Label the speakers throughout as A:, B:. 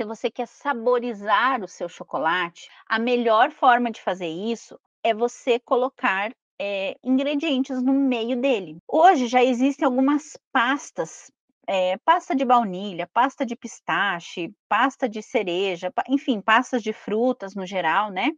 A: se você quer saborizar o seu chocolate, a melhor forma de fazer isso é você colocar é, ingredientes no meio dele. Hoje já existem algumas pastas. É, pasta de baunilha, pasta de pistache, pasta de cereja, enfim, pastas de frutas no geral, né?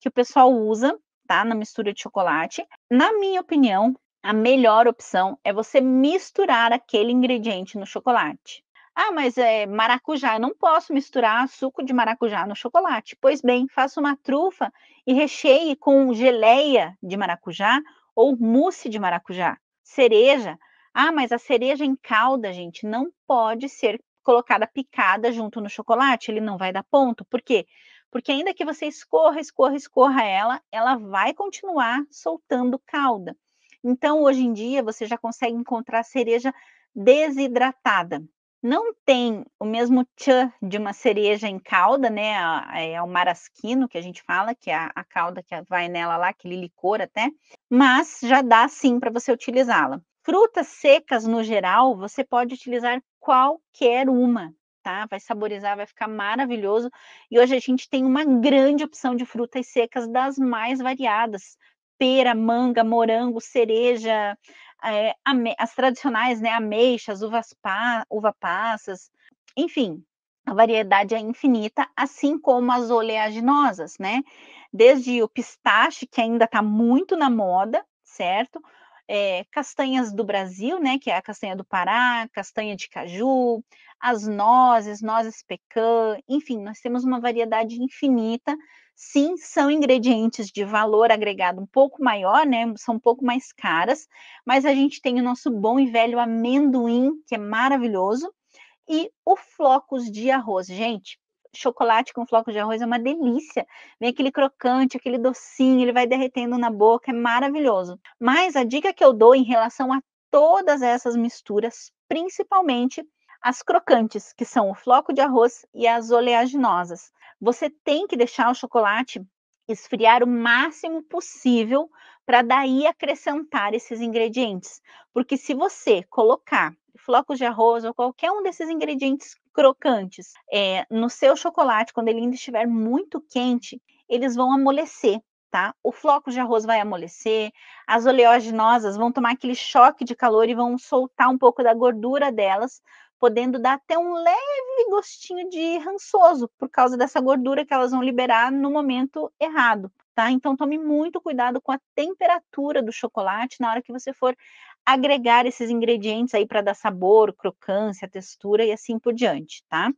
A: Que o pessoal usa, tá? Na mistura de chocolate. Na minha opinião, a melhor opção é você misturar aquele ingrediente no chocolate. Ah, mas é maracujá, eu não posso misturar suco de maracujá no chocolate. Pois bem, faça uma trufa e recheie com geleia de maracujá ou mousse de maracujá, cereja. Ah, mas a cereja em calda, gente, não pode ser colocada picada junto no chocolate, ele não vai dar ponto. Por quê? Porque ainda que você escorra, escorra, escorra ela, ela vai continuar soltando calda. Então, hoje em dia, você já consegue encontrar cereja desidratada não tem o mesmo tchan de uma cereja em calda, né? É o marasquino que a gente fala, que é a, calda que vai nela lá, aquele licor até, mas já dá sim para você utilizá-la. Frutas secas no geral, você pode utilizar qualquer uma, tá? Vai saborizar, vai ficar maravilhoso. E hoje a gente tem uma grande opção de frutas secas das mais variadas: pera, manga, morango, cereja, é, as tradicionais, né, ameixas, uvas pa, uva passas, enfim, a variedade é infinita, assim como as oleaginosas, né? Desde o pistache, que ainda está muito na moda, certo? é, castanhas do Brasil, né, que é a castanha do Pará, castanha de caju, as nozes, nozes pecan, enfim, nós temos uma variedade infinita. Sim, são ingredientes de valor agregado um pouco maior, né, são um pouco mais caras, mas a gente tem o nosso bom e velho amendoim, que é maravilhoso, e o flocos de arroz. Gente, chocolate com flocos de arroz é uma delícia. Vem aquele crocante, aquele docinho, ele vai derretendo na boca, é maravilhoso. Mas a dica que eu dou em relação a todas essas misturas, principalmente as crocantes, que são o floco de arroz e as oleaginosas. Você tem que deixar o chocolate esfriar o máximo possível para daí acrescentar esses ingredientes, porque se você colocar flocos de arroz ou qualquer um desses ingredientes crocantes é, no seu chocolate, quando ele ainda estiver muito quente, eles vão amolecer. Tá? O floco de arroz vai amolecer, as oleaginosas vão tomar aquele choque de calor e vão soltar um pouco da gordura delas, podendo dar até um leve gostinho de rançoso por causa dessa gordura que elas vão liberar no momento errado, tá? Então tome muito cuidado com a temperatura do chocolate na hora que você for agregar esses ingredientes aí para dar sabor, crocância, textura e assim por diante, tá?